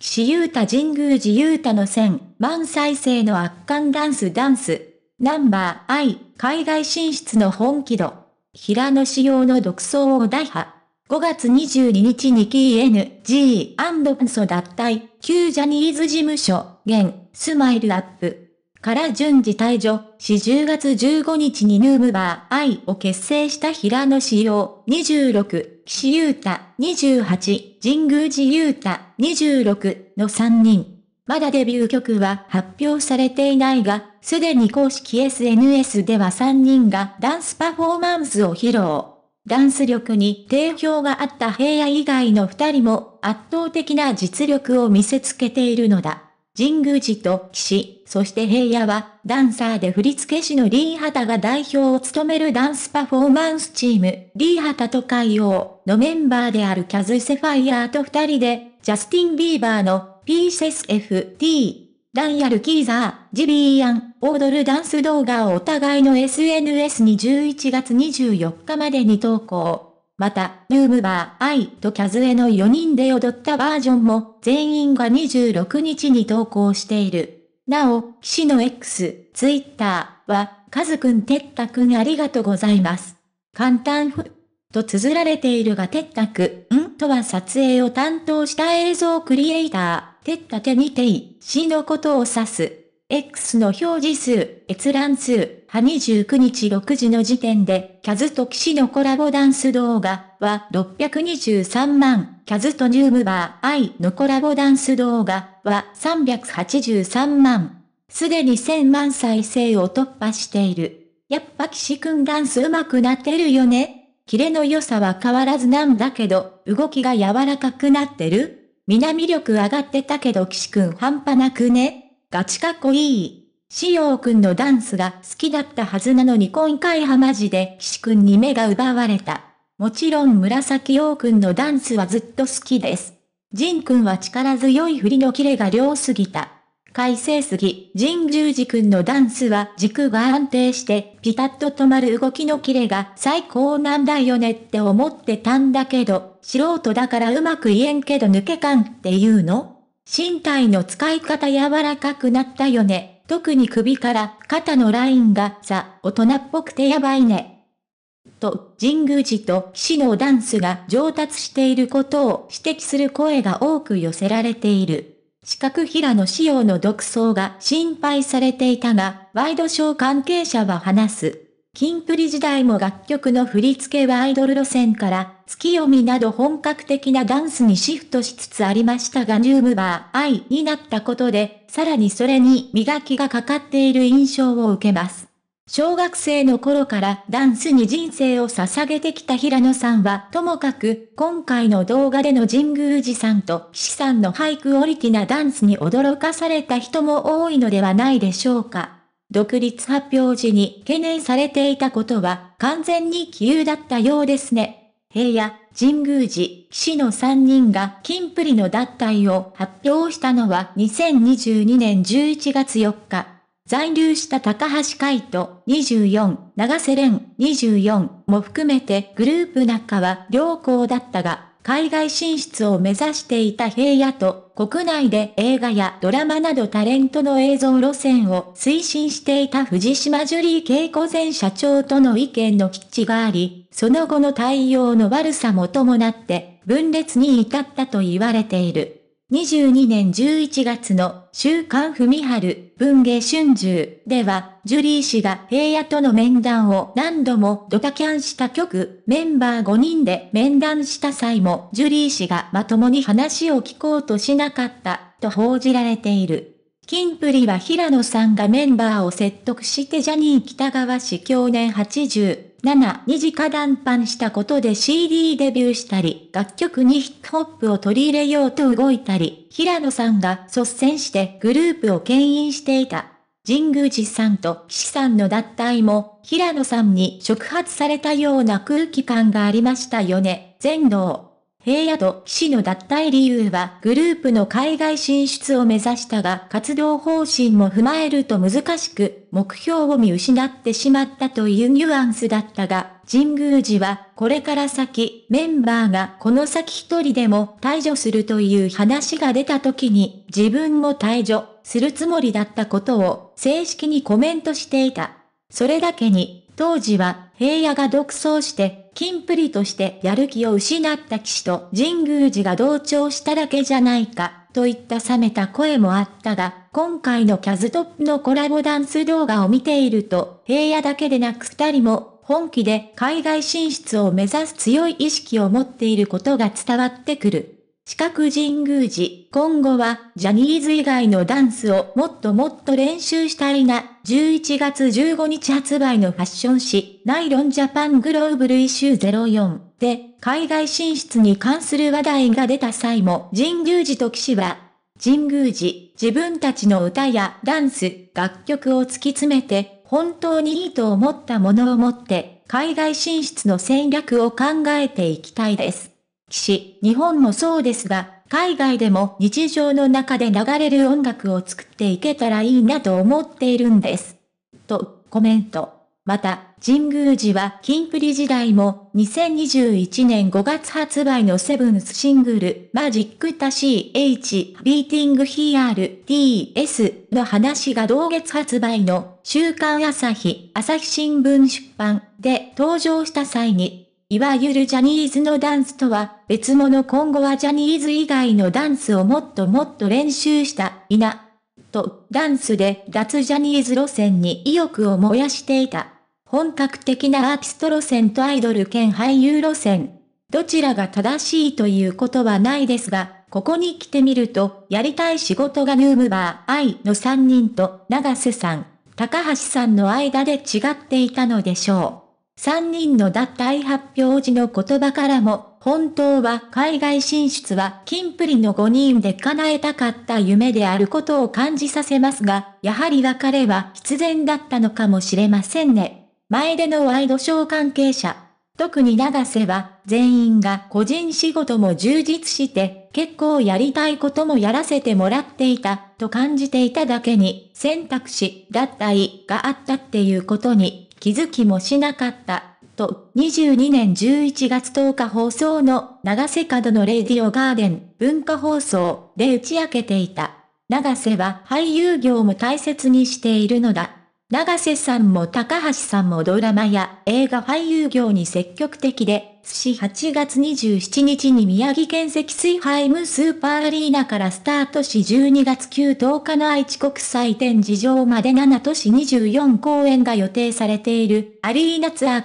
私有田神宮寺由田の1万再生の圧巻ダンスダンス。ナンバー I、海外進出の本気度。平野仕様の独走を大破。5月22日に KNG& ンソ脱退、旧ジャニーズ事務所、現、スマイルアップ。から順次退場し10月15日にヌームバー I を結成した平野仕様26。岸優太28、神宮寺優太26の3人。まだデビュー曲は発表されていないが、すでに公式 SNS では3人がダンスパフォーマンスを披露。ダンス力に定評があった平野以外の2人も圧倒的な実力を見せつけているのだ。神宮寺と騎士、そして平野は、ダンサーで振付師のリーハタが代表を務めるダンスパフォーマンスチーム、リーハタと海王のメンバーであるキャズ・セファイアーと二人で、ジャスティン・ビーバーのピエフ・テ f t ダンヤル・キーザー、ジビーアン、踊るダンス動画をお互いの SNS に11月24日までに投稿。また、ルームバー、アイとキャズエの4人で踊ったバージョンも、全員が26日に投稿している。なお、騎士の X、ツイッターは、カズくんテッタくんありがとうございます。簡単ふ、と綴られているがテッタくんとは撮影を担当した映像クリエイター、テッタてにてい、死のことを指す。X の表示数、閲覧数、は29日6時の時点で、キャズと騎士のコラボダンス動画は623万、キャズとニュームバーアイのコラボダンス動画は383万。すでに1000万再生を突破している。やっぱ騎士くんダンス上手くなってるよね。キレの良さは変わらずなんだけど、動きが柔らかくなってる。南力上がってたけど騎士くん半端なくね。ガチかっこいい。しようくんのダンスが好きだったはずなのに今回はマジで岸くんに目が奪われた。もちろん紫陽くんのダンスはずっと好きです。仁ンくんは力強い振りのキレが良すぎた。快晴すぎ、仁十字くんのダンスは軸が安定してピタッと止まる動きのキレが最高なんだよねって思ってたんだけど、素人だからうまく言えんけど抜け感っていうの身体の使い方柔らかくなったよね。特に首から肩のラインがさ、大人っぽくてやばいね。と、神宮寺と騎士のダンスが上達していることを指摘する声が多く寄せられている。四角平の仕様の独走が心配されていたが、ワイドショー関係者は話す。キンプリ時代も楽曲の振り付けはアイドル路線から月読みなど本格的なダンスにシフトしつつありましたがニュームバー愛になったことで、さらにそれに磨きがかかっている印象を受けます。小学生の頃からダンスに人生を捧げてきた平野さんは、ともかく、今回の動画での神宮寺さんと岸さんのハイクオリティなダンスに驚かされた人も多いのではないでしょうか。独立発表時に懸念されていたことは完全に奇遇だったようですね。平野、神宮寺、騎士の3人が金プリの脱退を発表したのは2022年11月4日。在留した高橋海人24、長瀬廉24も含めてグループ中は良好だったが、海外進出を目指していた平野と国内で映画やドラマなどタレントの映像路線を推進していた藤島ジュリー恵子前社長との意見の基地があり、その後の対応の悪さも伴って分裂に至ったと言われている。2022年11月の週刊文春文芸春秋では、ジュリー氏が平野との面談を何度もドタキャンした曲、メンバー5人で面談した際も、ジュリー氏がまともに話を聞こうとしなかった、と報じられている。キンプリは平野さんがメンバーを説得してジャニー北川氏去年80、7、二次化談判したことで CD デビューしたり、楽曲にヒップホップを取り入れようと動いたり、平野さんが率先してグループを牽引していた。神宮寺さんと岸さんの脱退も、平野さんに触発されたような空気感がありましたよね、全能。平野と騎士の脱退理由はグループの海外進出を目指したが活動方針も踏まえると難しく、目標を見失ってしまったというニュアンスだったが、神宮寺はこれから先メンバーがこの先一人でも退場するという話が出た時に自分も退場するつもりだったことを正式にコメントしていた。それだけに当時は平野が独走して金プリとしてやる気を失った騎士と神宮寺が同調しただけじゃないか、といった冷めた声もあったが、今回のキャズトップのコラボダンス動画を見ていると、平野だけでなく二人も、本気で海外進出を目指す強い意識を持っていることが伝わってくる。四角神宮寺、今後はジャニーズ以外のダンスをもっともっと練習したいな。11月15日発売のファッション誌、ナイロンジャパングローブルイシュー04で、海外進出に関する話題が出た際も、神宮寺と騎士は、神宮寺、自分たちの歌やダンス、楽曲を突き詰めて、本当にいいと思ったものを持って、海外進出の戦略を考えていきたいです。岸、日本もそうですが、海外でも日常の中で流れる音楽を作っていけたらいいなと思っているんです。と、コメント。また、神宮寺は金プリ時代も2021年5月発売のセブンスシングルマジックタシー h ビーティングヒーアルエ s の話が同月発売の週刊朝日朝日新聞出版で登場した際にいわゆるジャニーズのダンスとは別物今後はジャニーズ以外のダンスをもっともっと練習したいな。と、ダンスで脱ジャニーズ路線に意欲を燃やしていた。本格的なアーティスト路線とアイドル兼俳優路線。どちらが正しいということはないですが、ここに来てみると、やりたい仕事がヌームバー、愛の3人と、長瀬さん、高橋さんの間で違っていたのでしょう。3人の脱退発表時の言葉からも、本当は海外進出は金プリの5人で叶えたかった夢であることを感じさせますが、やはり別れは必然だったのかもしれませんね。前でのワイドショー関係者。特に長瀬は、全員が個人仕事も充実して、結構やりたいこともやらせてもらっていた、と感じていただけに、選択肢、脱退があったっていうことに気づきもしなかった、と、22年11月10日放送の、長瀬角のレディオガーデン、文化放送、で打ち明けていた。長瀬は俳優業も大切にしているのだ。長瀬さんも高橋さんもドラマや映画俳優業に積極的で、市8月27日に宮城県積水ハイムスーパーアリーナからスタートし12月9日の愛知国際展示場まで7都市24公演が予定されているアリーナツアー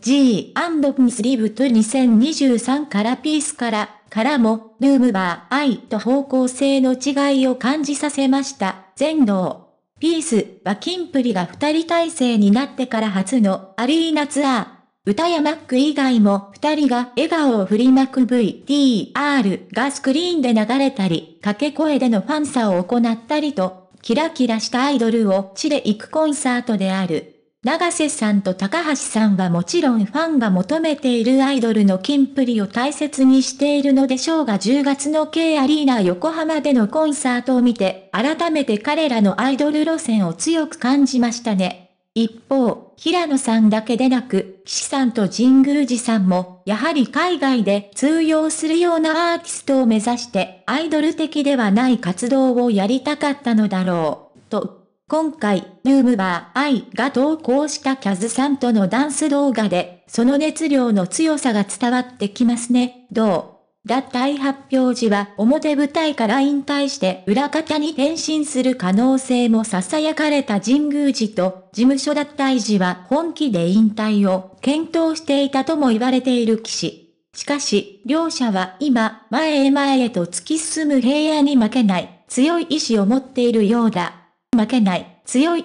PNG& スリブト2023からピースからからもルームバー愛と方向性の違いを感じさせました。全能。ピースはキンプリが2人体制になってから初のアリーナツアー。歌やマック以外も二人が笑顔を振りまく VTR がスクリーンで流れたり、掛け声でのファンサを行ったりと、キラキラしたアイドルを地で行くコンサートである。長瀬さんと高橋さんはもちろんファンが求めているアイドルの金プリを大切にしているのでしょうが10月の K アリーナ横浜でのコンサートを見て、改めて彼らのアイドル路線を強く感じましたね。一方、平野さんだけでなく、岸さんと神宮寺さんも、やはり海外で通用するようなアーティストを目指して、アイドル的ではない活動をやりたかったのだろう、と。今回、ルームバー愛が投稿したキャズさんとのダンス動画で、その熱量の強さが伝わってきますね、どう脱退発表時は表舞台から引退して裏方に転身する可能性も囁かれた神宮寺と、事務所脱退時は本気で引退を検討していたとも言われている騎士。しかし、両者は今、前へ前へと突き進む平野に負けない、強い意志を持っているようだ。負けない、強い